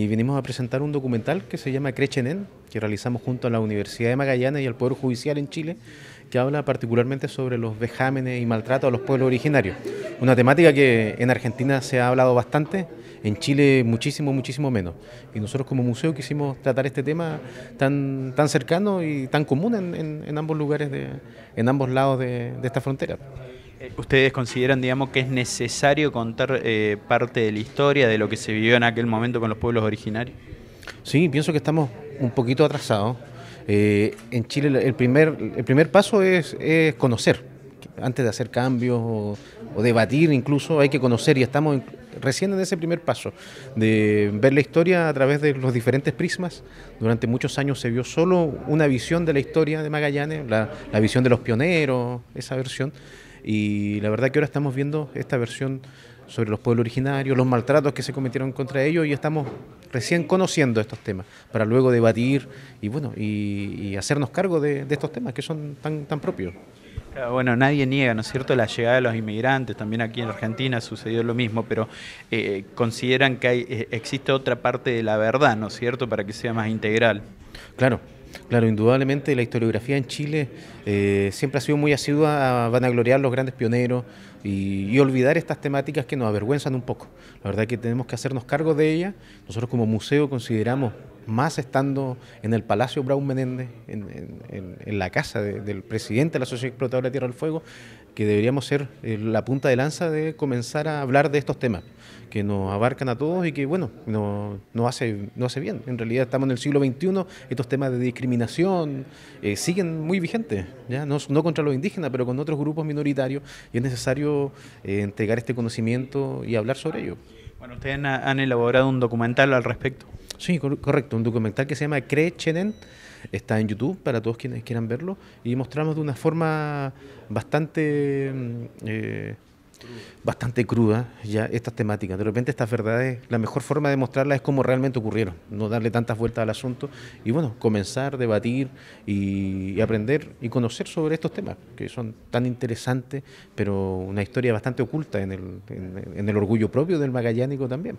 Y vinimos a presentar un documental que se llama Crechenen, que realizamos junto a la Universidad de Magallanes y al Poder Judicial en Chile, que habla particularmente sobre los vejámenes y maltrato a los pueblos originarios. Una temática que en Argentina se ha hablado bastante, en Chile muchísimo, muchísimo menos. Y nosotros como museo quisimos tratar este tema tan, tan cercano y tan común en, ambos lugares, de, en ambos lados de, de esta frontera. Eh, ustedes consideran, digamos, que es necesario contar eh, parte de la historia de lo que se vivió en aquel momento con los pueblos originarios? Sí, pienso que estamos un poquito atrasados. Eh, en Chile el primer, el primer paso es, conocer. Antes de hacer cambios o, debatir incluso, hay que conocer y estamos recién en ese primer paso, de ver la historia a través de los diferentes prismas. Durante muchos años se vio solo una visión de la historia de Magallanes, la, la visión de los pioneros, esa versión. Y la verdad que ahora estamos viendo esta versión sobre los pueblos originarios, los maltratos que se cometieron contra ellos y estamos recién conociendo estos temas para luego debatir y bueno y, hacernos cargo de, estos temas que son tan, tan propios. Bueno, nadie niega, ¿no es cierto?, la llegada de los inmigrantes, también aquí en Argentina ha sucedió lo mismo, pero eh, consideran que eh, existe otra parte de la verdad, ¿no es cierto?, para que sea más integral. Claro, Claro, indudablemente la historiografía en Chile eh, siempre ha sido muy asidua a vanagloriar los grandes pioneros y, olvidar estas temáticas que nos avergüenzan un poco. La verdad es que tenemos que hacernos cargo de ellas. Nosotros como museo consideramos más estando en el Palacio Braun Menéndez, en, la casa del presidente de la Sociedad Explotadora de Tierra del Fuego, que deberíamos ser eh, la punta de lanza de comenzar a hablar de estos temas que nos abarcan a todos y que, bueno, no no hace, no hace bien. En realidad estamos en el siglo XXI, estos temas de discriminación eh, siguen muy vigentes, ¿ya? No, contra los indígenas, pero con otros grupos minoritarios, y es necesario eh, entregar este conocimiento y hablar sobre ello. Bueno, ustedes han elaborado un documental al respecto. Sí, correcto. Un documental que se llama Crechenen. Está en YouTube para todos quienes quieran verlo. Y mostramos de una forma bastante. Mm, eh, bastante cruda ya estas temáticas. De repente estas verdades, la mejor forma de mostrarlas es como realmente ocurrieron, no darle tantas vueltas al asunto y bueno, comenzar, debatir y, aprender y conocer sobre estos temas que son tan interesantes, pero una historia bastante oculta en el, en el orgullo propio del magallánico también.